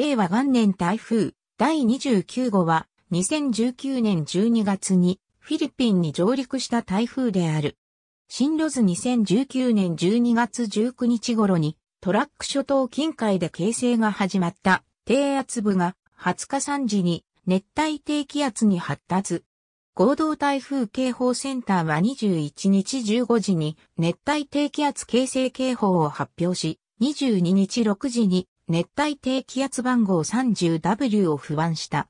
令和元年台風第29号は2019年12月にフィリピンに上陸した台風である。進路図2019年12月19日頃にトラック諸島近海で形成が始まった低圧部が20日3時に熱帯低気圧に発達。合同台風警報センターは21日15時に熱帯低気圧形成警報を発表し、22日6時に熱帯低気圧番号 30W を不安した。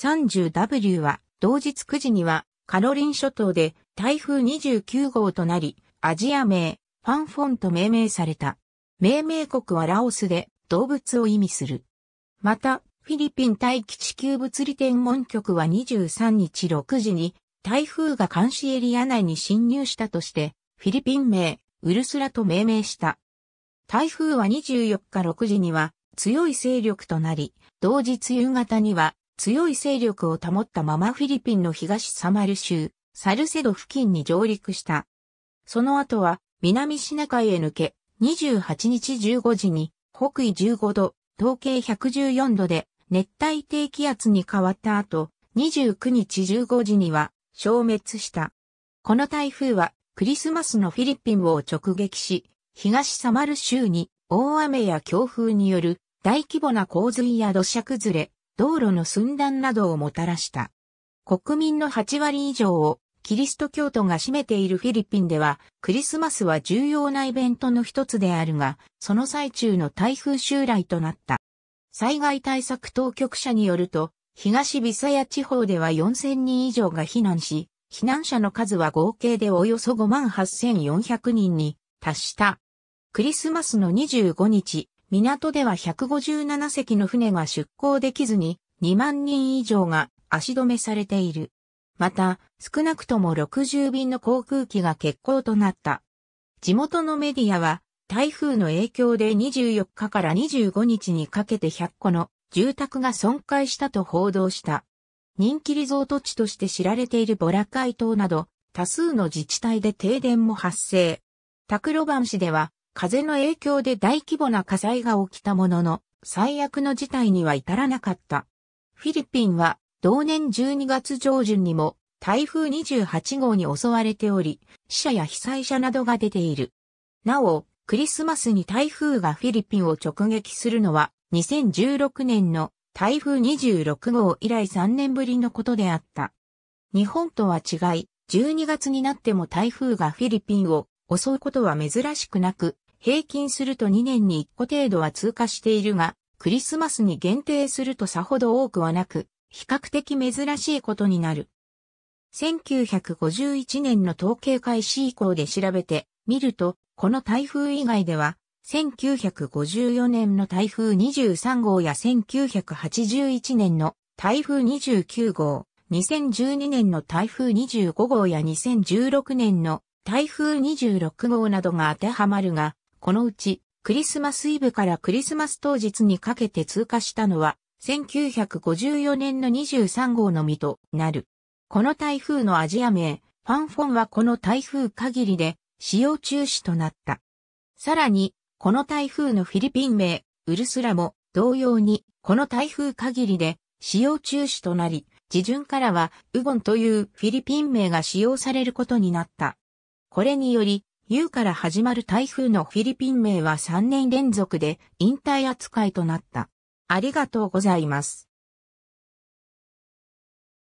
30W は同日9時にはカロリン諸島で台風29号となり、アジア名、ファンフォンと命名された。命名国はラオスで動物を意味する。また、フィリピン大気地球物理天文局は23日6時に台風が監視エリア内に侵入したとして、フィリピン名、ウルスラと命名した。台風は24日6時には強い勢力となり、同日夕方には強い勢力を保ったままフィリピンの東サマル州、サルセド付近に上陸した。その後は南シナ海へ抜け、28日15時に北緯15度、統計114度で熱帯低気圧に変わった後、29日15時には消滅した。この台風はクリスマスのフィリピンを直撃し、東サマル州に大雨や強風による大規模な洪水や土砂崩れ、道路の寸断などをもたらした。国民の8割以上をキリスト教徒が占めているフィリピンでは、クリスマスは重要なイベントの一つであるが、その最中の台風襲来となった。災害対策当局者によると、東ビサヤ地方では4000人以上が避難し、避難者の数は合計でおよそ5万8400人に達した。クリスマスの25日、港では157隻の船が出港できずに2万人以上が足止めされている。また、少なくとも60便の航空機が欠航となった。地元のメディアは、台風の影響で24日から25日にかけて100個の住宅が損壊したと報道した。人気リゾート地として知られているボラカイ島など、多数の自治体で停電も発生。タクロバン市では、風の影響で大規模な火災が起きたものの、最悪の事態には至らなかった。フィリピンは同年12月上旬にも台風28号に襲われており、死者や被災者などが出ている。なお、クリスマスに台風がフィリピンを直撃するのは2016年の台風26号以来3年ぶりのことであった。日本とは違い、12月になっても台風がフィリピンを襲うことは珍しくなく、平均すると2年に1個程度は通過しているが、クリスマスに限定するとさほど多くはなく、比較的珍しいことになる。1951年の統計開始以降で調べてみると、この台風以外では、1954年の台風23号や1981年の台風29号、2012年の台風25号や2016年の台風26号などが当てはまるが、このうち、クリスマスイブからクリスマス当日にかけて通過したのは、1954年の23号のみとなる。この台風のアジア名、ファンフォンはこの台風限りで使用中止となった。さらに、この台風のフィリピン名、ウルスラも同様にこの台風限りで使用中止となり、自順からはウゴンというフィリピン名が使用されることになった。これにより、U から始まる台風のフィリピン名は3年連続で引退扱いとなった。ありがとうございます。